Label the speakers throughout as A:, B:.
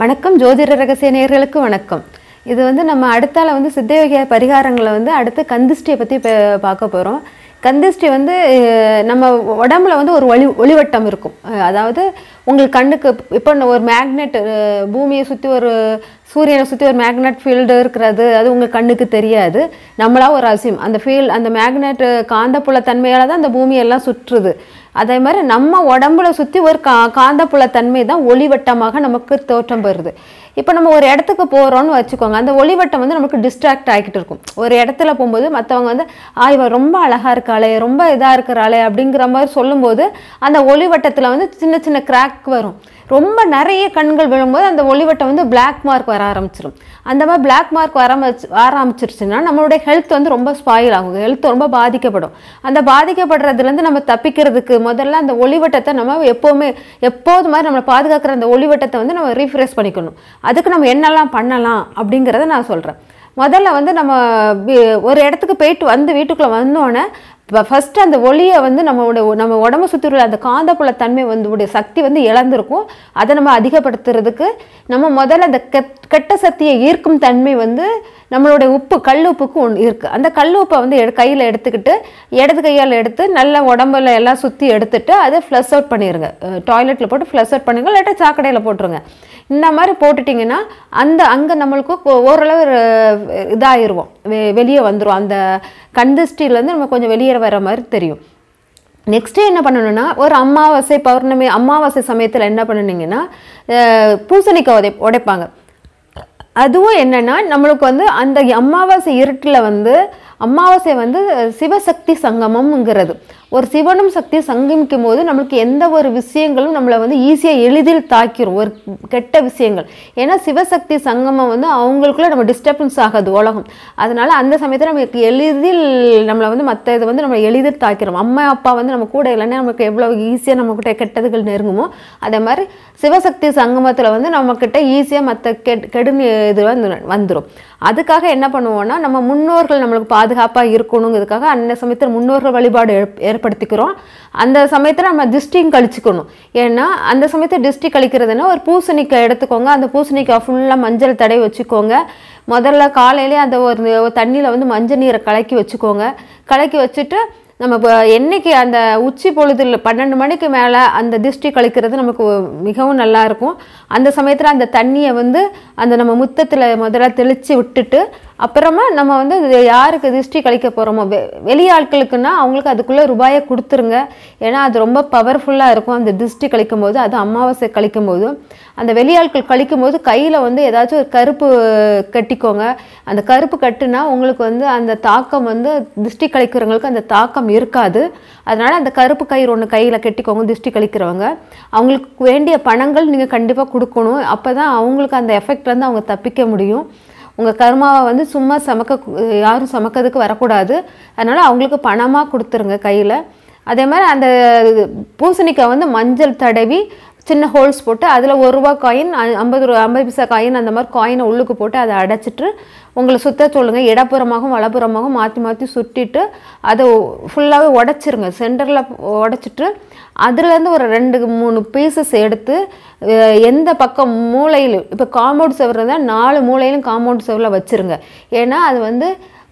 A: வணக்கம் ஜோதிட ரகசிய நேர்களுக்கு வணக்கம் இது வந்து நம்ம அடுத்தால வந்து சித்தயோகிய பரிகாரங்களை வந்து அடுத்து கந்திஷ்டியை பற்றி பார்க்க போகிறோம் கந்திஷ்டி வந்து நம்ம உடம்புல வந்து ஒரு ஒளி ஒளிவட்டம் இருக்கும் அதாவது உங்களுக்கு கண்ணுக்கு இப்போ ஒரு மேக்னெட் பூமியை சுற்றி ஒரு சூரியனை சுற்றி ஒரு மேக்னெட் ஃபீல்டு இருக்கிறது அது உங்கள் கண்ணுக்கு தெரியாது நம்மளா ஒரு அசியம் அந்த ஃபீல்டு அந்த மேக்னெட் காந்தப்புல தன்மையால் தான் அந்த பூமியெல்லாம் சுற்றுது அதே மாதிரி நம்ம உடம்புல சுற்றி ஒரு கா தன்மை தான் ஒளிவட்டமாக நமக்கு தோற்றம் பெறுது இப்போ நம்ம ஒரு இடத்துக்கு போகிறோம்னு வச்சுக்கோங்க அந்த ஒளிவட்டம் வந்து நமக்கு டிஸ்ட்ராக்ட் ஆகிக்கிட்டு இருக்கும் ஒரு இடத்துல போகும்போது மற்றவங்க வந்து ஆ இவன் ரொம்ப அழகாக இருக்காளே ரொம்ப இதாக இருக்கிறாளே அப்படிங்கிற மாதிரி சொல்லும்போது அந்த ஒளிவட்டத்தில் வந்து சின்ன சின்ன கிராக் வரும் ரொம்ப நிறைய கண்கள் விழும்போது அந்த ஒளிவட்டம் வந்து பிளாக் மார்க் வர ஆரம்பிச்சிடும் அந்த மாதிரி பிளாக் மார்க் வர ஆரம்பிச்சிருச்சுன்னா நம்மளுடைய ஹெல்த் வந்து ரொம்ப ஸ்பாயில் ஆகும் ஹெல்த் ரொம்ப பாதிக்கப்படும் அந்த பாதிக்கப்படுறதுலேருந்து நம்ம தப்பிக்கிறதுக்கு முதல்ல அந்த ஒளிவட்டத்தை நம்ம எப்போவுமே எப்போது மாதிரி நம்மளை பாதுகாக்கிற அந்த ஒளிவட்டத்தை வந்து நம்ம ரீஃப்ரெஷ் பண்ணிக்கணும் அதுக்கு நம்ம என்னெல்லாம் பண்ணலாம் அப்படிங்கிறத நான் சொல்கிறேன் முதல்ல வந்து நம்ம ஒரு இடத்துக்கு போயிட்டு வந்து வீட்டுக்குள்ளே வந்தோடனே இப்போ ஃபஸ்ட்டு அந்த ஒளியை வந்து நம்மளோட நம்ம உடம்பு சுற்றுற அந்த காந்தப்புல தன்மை வந்து சக்தி வந்து இழந்திருக்கும் அதை நம்ம அதிகப்படுத்துறதுக்கு நம்ம முதல்ல அந்த கெட்ட சக்தியை ஈர்க்கும் தன்மை வந்து நம்மளுடைய உப்பு கல் உப்புக்கு ஒன்று இருக்குது அந்த கல் உப்பை வந்து எடு கையில் எடுத்துக்கிட்டு இடது கையால் எடுத்து நல்லா உடம்புல எல்லாம் சுற்றி எடுத்துட்டு அதை ஃப்ளஷ் அவுட் பண்ணிடுங்க டாய்லெட்டில் போட்டு ஃப்ளஷ் அவுட் பண்ணுங்க இல்லாட்டி சாக்கடையில் போட்டுருங்க இந்த மாதிரி போட்டுட்டிங்கன்னா அந்த அங்கே நம்மளுக்கு ஓரளவு இதாகிடுவோம் வெளியே வந்துடும் அந்த கந்திஷ்டிலேருந்து நம்ம கொஞ்சம் வெளியேற வர மாதிரி தெரியும் நெக்ஸ்ட்டு என்ன பண்ணணும்னா ஒரு அமாவாசை பௌர்ணமி அமாவாசை சமயத்தில் என்ன பண்ணுனீங்கன்னா பூசணிக்காய் உதை உடைப்பாங்க அதுவும் என்னென்னா நம்மளுக்கு வந்து அந்த அமாவாசை இருட்டில் வந்து அமாவாசை வந்து சிவசக்தி சங்கமம்ங்கிறது ஒரு சிவனும் சக்தியை சங்கமிக்கும் போது நம்மளுக்கு எந்த ஒரு விஷயங்களும் நம்மளை வந்து ஈஸியாக எளிதில் தாக்கிடும் ஒரு கெட்ட விஷயங்கள் ஏன்னா சிவசக்தி சங்கமம் வந்து அவங்களுக்குள்ள நம்ம டிஸ்டர்பன்ஸ் ஆகாது உலகம் அதனால் அந்த சமயத்தில் நமக்கு எளிதில் நம்மளை வந்து மற்ற இதை வந்து நம்ம எளிதில் தாக்கிறோம் அம்மா அப்பா வந்து நம்ம கூட இல்லைன்னா நமக்கு எவ்வளோ ஈஸியாக நம்மக்கிட்ட கெட்டதுகள் நெருங்குமோ அதே மாதிரி சிவசக்தி சங்கமத்தில் வந்து நம்மக்கிட்ட ஈஸியாக மற்ற கெட் கெடு இது வந்து வந்துடும் அதுக்காக என்ன பண்ணுவோம்னா நம்ம முன்னோர்கள் நம்மளுக்கு பாதுகாப்பாக இருக்கணுங்கிறதுக்காக அந்த சமயத்தில் முன்னோர்கள் வழிபாடு ஏற் ஏற்படுத்திக்கிறோம் அந்த சமயத்தில் நம்ம திருஷ்டியும் கழிச்சுக்கணும் ஏன்னா அந்த சமயத்தில் திருஷ்டி கழிக்கிறதுனா ஒரு பூசணிக்காய் எடுத்துக்கோங்க அந்த பூசணிக்காய் ஃபுல்லாக மஞ்சள் தடை வச்சுக்கோங்க முதல்ல காலையிலே அந்த ஒரு தண்ணியில் வந்து மஞ்சள் நீரை கலக்கி வச்சுக்கோங்க கலக்கி வச்சுட்டு நம்ம இப்போ என்றைக்கு அந்த உச்சி பொழுதில் பன்னெண்டு மணிக்கு மேலே அந்த திருஷ்டி கழிக்கிறது நமக்கு மிகவும் நல்லாயிருக்கும் அந்த சமயத்தில் அந்த தண்ணியை வந்து அந்த நம்ம முத்தத்தில் முதல்ல தெளித்து விட்டுட்டு அப்புறமா நம்ம வந்து யாருக்கு திருஷ்டி கழிக்க போகிறோமோ வெ வெளியாட்களுக்குன்னா அவங்களுக்கு அதுக்குள்ளே ரூபாயை கொடுத்துருங்க ஏன்னா அது ரொம்ப பவர்ஃபுல்லாக இருக்கும் அந்த திருஷ்டி கழிக்கும் போது அது அமாவாசை கழிக்கும் போது அந்த வெளியாட்கள் கழிக்கும் போது கையில் வந்து ஏதாச்சும் ஒரு கருப்பு கட்டிக்கோங்க அந்த கருப்பு கட்டுனா உங்களுக்கு வந்து அந்த தாக்கம் வந்து திருஷ்டி கழிக்கிறவங்களுக்கு அந்த தாக்கம் இருக்காது அதனால் அந்த கருப்பு கயிறு ஒன்று கையில் கட்டிக்கோங்க திருஷ்டி கழிக்கிறவங்க அவங்களுக்கு வேண்டிய பணங்கள் நீங்கள் கண்டிப்பாக கொடுக்கணும் அப்போ தான் அவங்களுக்கு அந்த எஃபெக்ட் வந்து அவங்க தப்பிக்க முடியும் உங்கள் கர்மாவை வந்து சும்மா சமக்க யாரும் சமக்கிறதுக்கு வரக்கூடாது அதனால் அவங்களுக்கு பணமாக கொடுத்துருங்க கையில் அதே மாதிரி அந்த பூசணிக்காய் வந்து மஞ்சள் தடவி சின்ன ஹோல்ஸ் போட்டு அதில் ஒரு ரூபா காயின் ஐம்பது ரூபா ஐம்பது பைசா காயின் அந்த மாதிரி காயினை உள்ளுக்கு போட்டு அதை அடைச்சிட்டு உங்களை சுற்ற சொல்லுங்கள் இடப்புறமாகவும் வலப்புறமாகவும் மாற்றி மாற்றி சுட்டிட்டு அதை ஃபுல்லாகவே உடச்சிருங்க சென்டரில் உடச்சிட்டு அதுலேருந்து ஒரு ரெண்டு மூணு பீசஸ் எடுத்து எந்த பக்கம் மூளையிலும் இப்போ காம்பவுண்ட் செவர் நாலு மூளையிலும் காம்பவுண்ட் செவ்வில் வச்சுருங்க ஏன்னா அது வந்து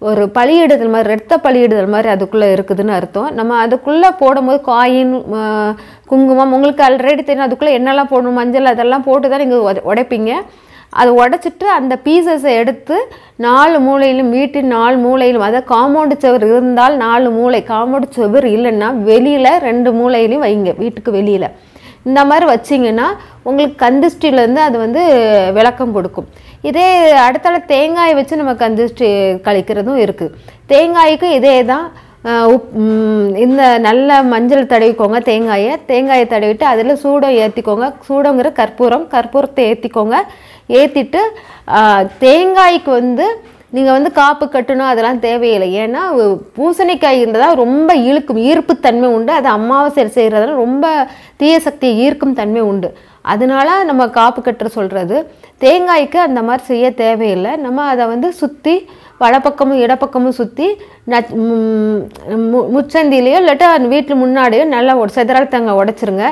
A: ஒரு பழியிடுதல் மாதிரி ரத்த பழியிடுதல் மாதிரி அதுக்குள்ளே இருக்குதுன்னு அர்த்தம் நம்ம அதுக்குள்ளே போடும்போது காயின் குங்குமம் உங்களுக்கு ஆல்ரெடி தெரியும் அதுக்குள்ளே என்னெல்லாம் போடணும் மஞ்சள் அதெல்லாம் போட்டு தான் நீங்கள் உடைப்பீங்க அதை உடச்சிட்டு அந்த பீசஸை எடுத்து நாலு மூலையிலும் வீட்டு நாலு மூலையிலும் அதாவது காம்பவுண்டு சுவர் இருந்தால் நாலு மூளை காமௌண்டு சுவர் இல்லைன்னா வெளியில் ரெண்டு மூலையிலையும் வைங்க வீட்டுக்கு வெளியில் இந்த மாதிரி வச்சிங்கன்னா உங்களுக்கு கந்திஷ்டிலேருந்து அது வந்து விளக்கம் கொடுக்கும் இதே அடுத்தால தேங்காய் வச்சு நமக்கு அந்த கழிக்கிறதும் இருக்குது தேங்காய்க்கு இதே தான் உப் இந்த நல்ல மஞ்சள் தடவிக்கோங்க தேங்காயை தேங்காயை தடவிட்டு அதில் சூடம் ஏற்றிக்கோங்க சூடங்கிற கற்பூரம் கற்பூரத்தை ஏற்றிக்கோங்க ஏற்றிட்டு தேங்காய்க்கு வந்து நீங்கள் வந்து காப்பு கட்டணும் அதெல்லாம் தேவையில்லை ஏன்னா பூசணிக்காய் இருந்ததால் ரொம்ப இழுக்கும் ஈர்ப்பு தன்மை உண்டு அது அமாவாசை செய்கிறதெல்லாம் ரொம்ப தீய சக்தியை ஈர்க்கும் தன்மை உண்டு அதனால நம்ம காப்பு கட்டுற சொல்கிறது தேங்காய்க்கு அந்த மாதிரி செய்ய தேவையில்லை நம்ம அதை வந்து சுற்றி வலப்பக்கமும் இடப்பக்கமும் சுற்றி நச் முச்சந்திலேயோ இல்லாட்டா வீட்டில் முன்னாடியோ நல்லா சிதறல் தேங்காய் உடைச்சிருங்க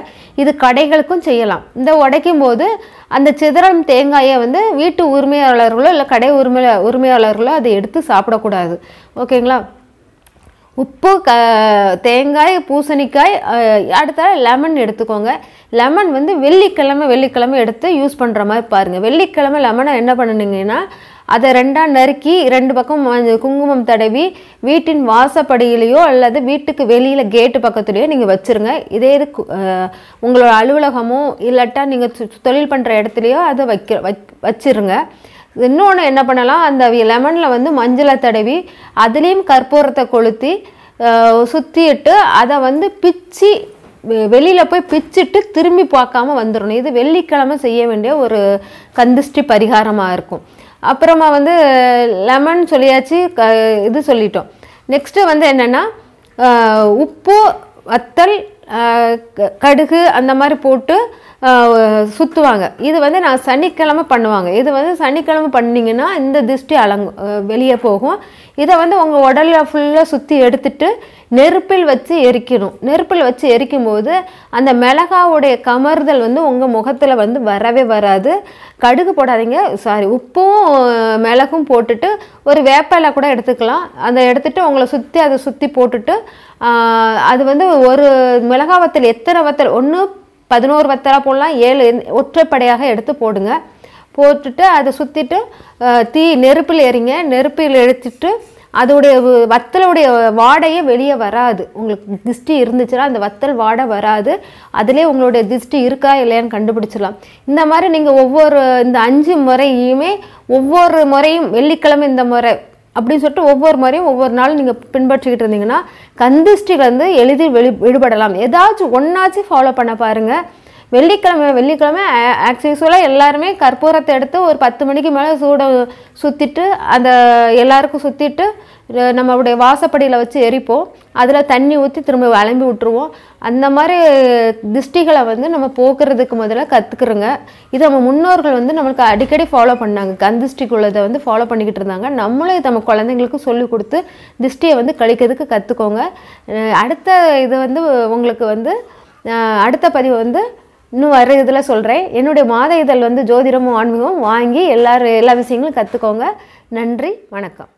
A: இது கடைகளுக்கும் செய்யலாம் இந்த உடைக்கும் போது அந்த சிதறல் தேங்காயை வந்து வீட்டு உரிமையாளர்களோ இல்லை கடை உரிமையா உரிமையாளர்களோ அதை எடுத்து சாப்பிடக்கூடாது ஓகேங்களா உப்பு க தேங்காய் பூசணிக்காய் அடுத்த லெமன் எடுத்துக்கோங்க லெமன் வந்து வெள்ளிக்கிழமை வெள்ளிக்கிழமை எடுத்து யூஸ் பண்ணுற மாதிரி பாருங்கள் வெள்ளிக்கிழமை லெமனை என்ன பண்ணணுங்கன்னா அதை ரெண்டாக நறுக்கி ரெண்டு பக்கம் குங்குமம் தடவி வீட்டின் வாசப்படியிலையோ அல்லது வீட்டுக்கு வெளியில் கேட்டு பக்கத்துலேயோ நீங்கள் வச்சுருங்க இதே இது உங்களோட அலுவலகமோ இல்லாட்டா நீங்கள் தொழில் பண்ணுற இடத்துலையோ அதை வைக்க வச்சிருங்க இன்னொன்று என்ன பண்ணலாம் அந்த லெமனில் வந்து மஞ்சளை தடவி அதுலேயும் கற்பூரத்தை கொளுத்தி சுற்றிட்டு அதை வந்து பிச்சு வெளியில் போய் பிச்சுட்டு திரும்பி பார்க்காம வந்துடணும் இது வெள்ளிக்கிழமை செய்ய வேண்டிய ஒரு கந்திஷ்டி பரிகாரமாக இருக்கும் அப்புறமா வந்து லெமன் சொல்லியாச்சு க இது சொல்லிட்டோம் நெக்ஸ்ட்டு வந்து என்னென்னா உப்பு வத்தல் கடுகு அந்த மாதிரி போட்டு சுற்றுவாங்க இது வந்து நான் சனிக்கிழமை பண்ணுவாங்க இது வந்து சனிக்கிழமை பண்ணிங்கன்னா இந்த திருஷ்டி அலங்கு வெளியே போகும் இதை வந்து உங்கள் உடலில் ஃபுல்லாக சுற்றி எடுத்துட்டு நெருப்பில் வச்சு எரிக்கணும் நெருப்பில் வச்சு எரிக்கும் போது அந்த மிளகாவுடைய கமர்தல் வந்து உங்கள் முகத்தில் வந்து வரவே வராது கடுகு போடாதீங்க சாரி உப்பும் மிளகும் போட்டுட்டு ஒரு வேப்பில கூட எடுத்துக்கலாம் அதை எடுத்துகிட்டு உங்களை சுற்றி அதை சுற்றி போட்டுட்டு அது வந்து ஒரு மிளகாவத்தில் எத்தனை வத்தல் ஒன்று பதினோரு வத்தலாக போடலாம் ஏழு ஒற்றைப்படையாக எடுத்து போடுங்க போட்டுட்டு அதை சுற்றிட்டு தீ நெருப்பில் எறிங்க நெருப்பில் எடுத்துட்டு அதோடைய வத்தலுடைய வாடையே வெளியே வராது உங்களுக்கு திஷ்டி இருந்துச்சுன்னா அந்த வத்தல் வாடை வராது அதிலே உங்களுடைய திஷ்டி இருக்கா இல்லையான்னு கண்டுபிடிச்சிடலாம் இந்த மாதிரி நீங்கள் ஒவ்வொரு இந்த அஞ்சு முறையுமே ஒவ்வொரு முறையும் வெள்ளிக்கிழமை இந்த முறை அப்படின்னு சொல்லிட்டு ஒவ்வொரு மாதிரியும் ஒவ்வொரு நாளும் நீங்கள் பின்பற்றிக்கிட்டு இருந்தீங்கன்னா கந்திஷ்டிகள் வந்து எளிதில் வெளி விடுபடலாம் ஏதாச்சும் ஒன்றாச்சும் ஃபாலோ பண்ண பாருங்கள் வெள்ளிக்கிழமை வெள்ளிக்கிழமை ஆக்சுவலாக எல்லாருமே கற்பூரத்தை எடுத்து ஒரு பத்து மணிக்கு மேலே சூட சுற்றிட்டு அந்த எல்லாருக்கும் சுற்றிட்டு நம்மளுடைய வாசப்படியில் வச்சு எரிப்போம் அதில் தண்ணி ஊற்றி திரும்ப விளம்பி விட்டுருவோம் அந்த மாதிரி திஷ்டிகளை வந்து நம்ம போக்குறதுக்கு முதல்ல கற்றுக்குறோங்க இது நம்ம முன்னோர்கள் வந்து நம்மளுக்கு அடிக்கடி ஃபாலோ பண்ணாங்க கந்திஷ்டிக்குள்ளதை வந்து ஃபாலோ பண்ணிக்கிட்டு இருந்தாங்க நம்மளும் நம்ம குழந்தைங்களுக்கு சொல்லி கொடுத்து திருஷ்டியை வந்து கழிக்கிறதுக்கு கற்றுக்கோங்க அடுத்த இது வந்து உங்களுக்கு வந்து அடுத்த பதிவு வந்து இன்னும் வர இதில் சொல்கிறேன் என்னுடைய மாத இதழ் வந்து ஜோதிடமும் ஆன்மீகமும் வாங்கி எல்லோரும் எல்லா விஷயங்களும் கற்றுக்கோங்க நன்றி வணக்கம்